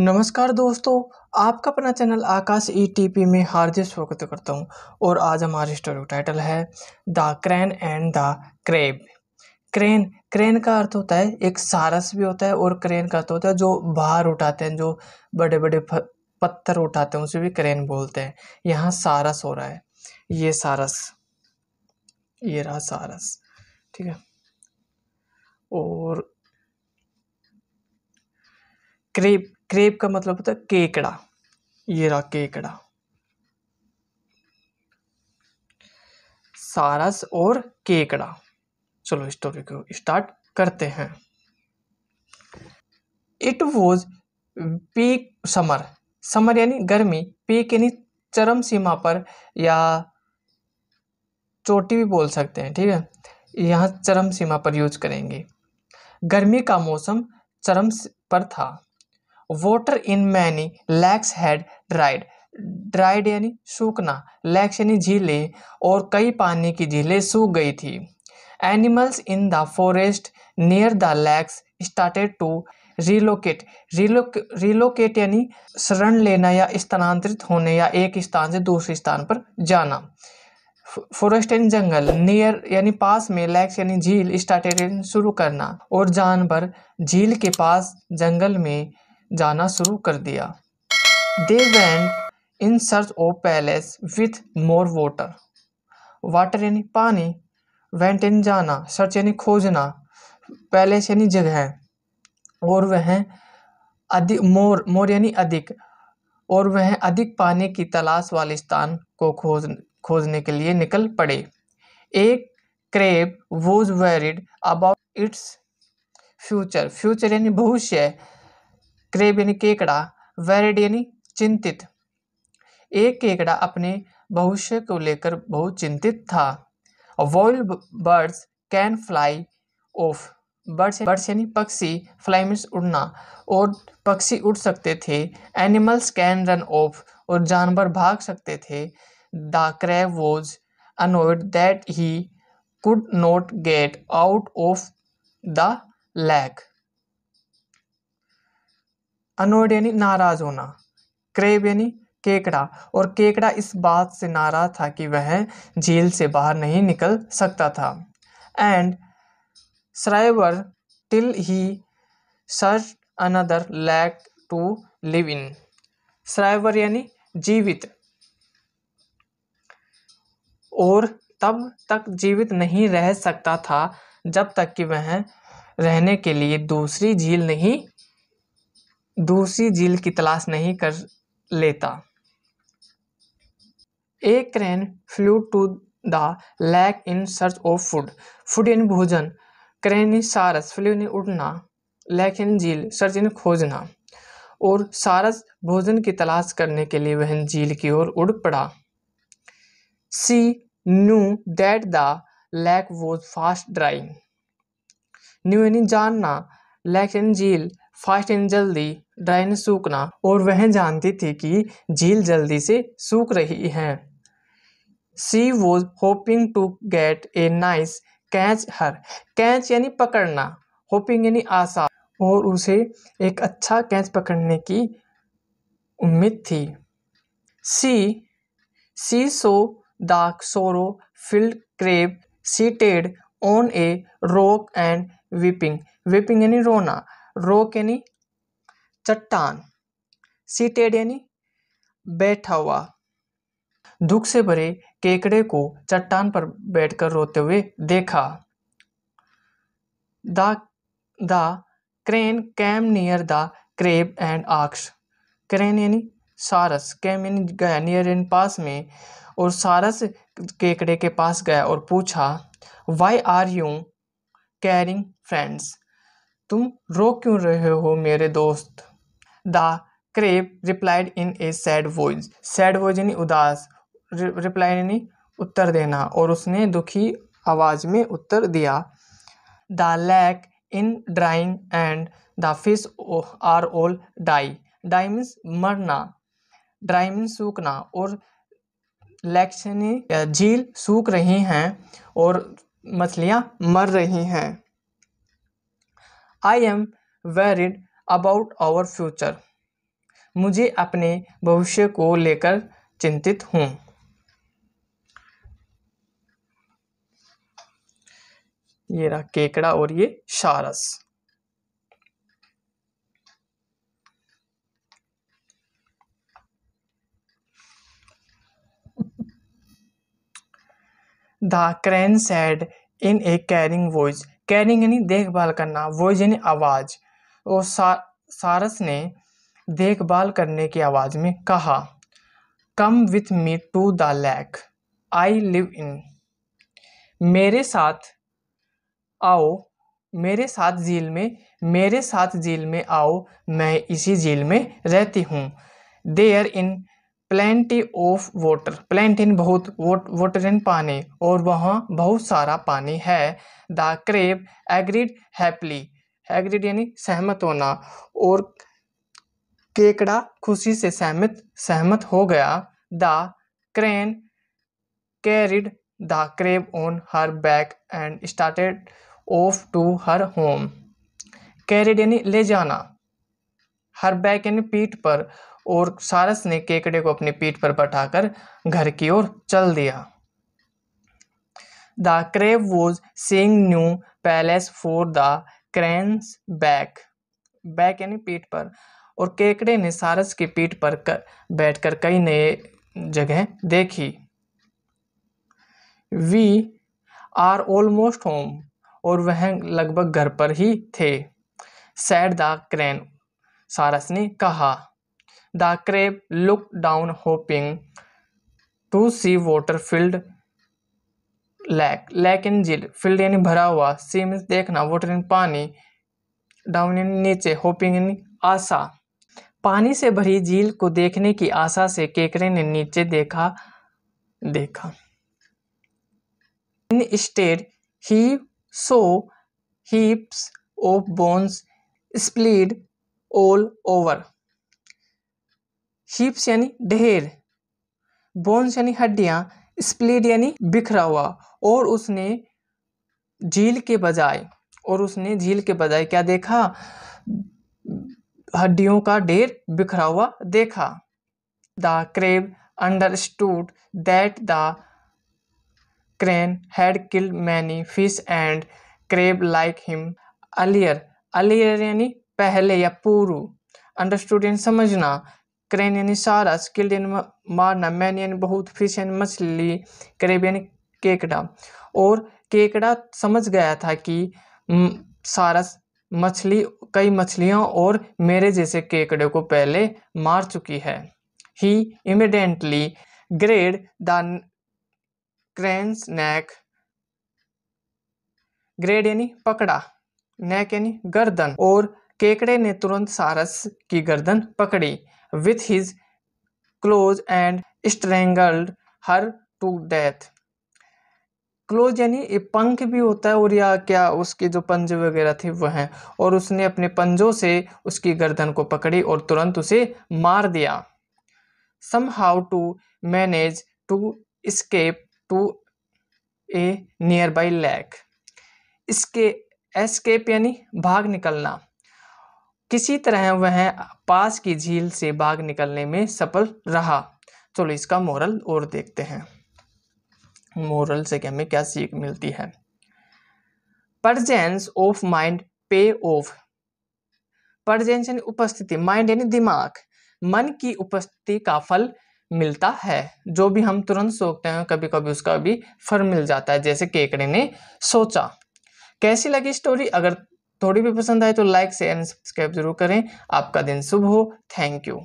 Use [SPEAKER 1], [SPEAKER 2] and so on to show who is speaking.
[SPEAKER 1] नमस्कार दोस्तों आपका अपना चैनल आकाश ईटीपी e में हार्दिक स्वागत करता हूं और आज हमारी स्टोरी टाइटल है the crane and the crab crane crane का अर्थ होता है एक सारस भी होता है और क्रेन का अर्थ होता है जो बाहर उठाते हैं जो बड़े बड़े पत्थर उठाते हैं उसे भी क्रेन बोलते हैं यहाँ सारस हो रहा है ये सारस ये रहा सारस ठीक है और क्रेप क्रेप का मतलब होता है केकड़ा ये रहा केकड़ा सारस और केकड़ा चलो स्टोरी को स्टार्ट करते हैं it was peak summer summer यानी गर्मी पीक यानी चरम सीमा पर या चोटी भी बोल सकते हैं ठीक है यहाँ चरम सीमा पर यूज करेंगे गर्मी का मौसम चरम पर था water in many lakes had dried dried यानी सूखना लैक्स यानी झीले और कई पानी की झीलें सूख गई थी animals in the forest near the lakes started to relocate relocate relocate यानी शरण लेना या स्थानांतरित होने या एक स्थान से दूसरे स्थान पर जाना फॉरेस्ट एंड जंगल नियर यानी पास में लैक्स यानी झील स्टार्टेड शुरू करना और जानवर झील के पास जंगल में जाना शुरू कर दिया they went in search of places with more water water यानी पानी वेंट इन जाना सर्च यानी खोजना पैलेस यानी जगह और वह अधिक मोर मोर यानी अधिक और वह अधिक पानी की तलाश वाले स्थान को खोज खोजने के लिए निकल पड़े एक crab was worried about its future future यानी भविष्य क्रेब यानी केकड़ा वैरिड यानी चिंतित एक केकड़ा अपने भविष्य को लेकर बहुत चिंतित था while birds can fly off birds birds यानी पक्षी फ्लाई मीन्स उड़ना और पक्षी उड़ सकते थे एनिमल्स कैन रन ऑफ और जानवर भाग सकते थे the crab was annoyed that he could not get out of the lake annoyed यानी नाराज होना क्रेब यानी केकड़ा और केकड़ा इस बात से नाराज था कि वह झील से बाहर नहीं निकल सकता था and survive till he search another lake to live in survive यानी जीवित और तब तक जीवित नहीं रह सकता था जब तक कि वह रहने के लिए दूसरी झील नहीं दूसरी झील की तलाश नहीं कर लेता a crane flew to the lake in search of food food इन भोजन क्रेन सारस फ्लू ने उड़ना लैक इन झील सर्च इन खोजना और सारस भोजन की तलाश करने के लिए वह झील की ओर उड़ पड़ा she knew that the lake was fast drying knew यानी जानना लैक इन झील फास्ट एंड जल्दी ड्राइन सूखना और वह जानती थी कि झील जल्दी से सूख रही है she was hoping to get a nice catch her catch यानी पकड़ना होपिंग यानी आशा और उसे एक अच्छा कैच पकड़ने की उम्मीद थी सी सी saw the sorrowful crab seated on a rock and weeping weeping यानी रोना रोक यानी चट्टान सीटेड यानी बैठा हुआ दुख से भरे केकड़े को चट्टान पर बैठकर रोते हुए देखा the the crane came near the crab and आक्स क्रेन यानी सारस कैम यानी गया नियर इन पास में और सारस केकड़े के पास गया और पूछा why are you crying friends तुम रो क्यों रहे हो मेरे दोस्त the crab replied in a sad voice sad voice यानी उदास रिप्लाई यानी उत्तर देना और उसने दुखी आवाज़ में उत्तर दिया the lake is drying and the fish are all die die means मरना ड्राई मीन्स सूखना और लैक्स यानी झील सूख रही हैं और मछलियाँ मर रही हैं I am worried about our future मुझे अपने भविष्य को लेकर चिंतित हूँ ये रहा केकड़ा और ये शारस the crane said in a caring voice caring यानी देखभाल करना वॉइस यानी आवाज़ और सा, सारस ने देखभाल करने की आवाज़ में कहा come with me to the lake I live in मेरे साथ आओ मेरे साथ झील में मेरे साथ झील में आओ मैं इसी झील में रहती हूँ there is plenty of water plenty इन बहुत वाटर इन पानी और वहाँ बहुत सारा पानी है the crab agreed happily agreed यानी सहमत होना और केकड़ा खुशी से सहमत सहमत हो गया the crane carried the crab on her back and started off to her home carried यानी ले जाना हर बैक यानी पीठ पर और सारस ने केकड़े को अपनी पीठ पर बैठाकर घर की ओर चल दिया the crab was seeing new places for the crane's back back यानी पीठ पर और केकड़े ने सारस की पीठ पर बैठकर कई नए जगह देखी वी आर ऑलमोस्ट होम और वह लगभग घर पर ही थे सैड द क्रेन सारस ने कहा the crab look down hoping to see water filled lake lake इन जिल फील्ड यानी भरा हुआ सी मीन्स देखना वॉटर इन पानी डाउन इन नीचे होपिंग इन आशा पानी से भरी झील को देखने की आशा से केकरे ने नीचे देखा देखा instead he saw heaps of bones spread all over heaps यानी ढेर बोन्स यानी हड्डियाँ स्प्लिट यानी बिखरा हुआ और उसने झील के बजाय और उसने झील के बजाय क्या देखा हड्डियों का ढेर बिखरा हुआ देखा the crab understood that the crane had killed many fish and crab like him earlier earlier यानी पहले या पूर्व अंडरस्टूड यानी समझना करेनियन सारा स्किल्ड इन मारना मैनियन बहुत फिश एंड मछली करेबियन केकड़ा और केकड़ा समझ गया था कि सारस मछली कई मछलियों और मेरे जैसे केकड़े को पहले मार चुकी है he immediately grabbed the crane's neck grabbed यानी पकड़ा नेक यानी गर्दन और केकड़े ने तुरंत सारस की गर्दन पकड़ी with his claws and strangled her to death close यानी ये पंख भी होता है और या क्या उसके जो पंजे वगैरह थे वह हैं और उसने अपने पंजों से उसकी गर्दन को पकड़ी और तुरंत उसे मार दिया somehow to manage to escape to a nearby lake इसके एस्केप यानी भाग निकलना किसी तरह वह पास की झील से भाग निकलने में सफल रहा चलो इसका मोरल और देखते हैं मोरल से हमें क्या सीख मिलती है परजेंस ऑफ माइंड पे ऑफ परजेंस यानी उपस्थिति माइंड यानी दिमाग मन की उपस्थिति का फल मिलता है जो भी हम तुरंत सोचते हैं कभी कभी उसका भी फल मिल जाता है जैसे केकड़े ने सोचा कैसी लगी स्टोरी अगर थोड़ी भी पसंद आए तो लाइक शेयर एंड सब्सक्राइब जरूर करें आपका दिन शुभ हो थैंक यू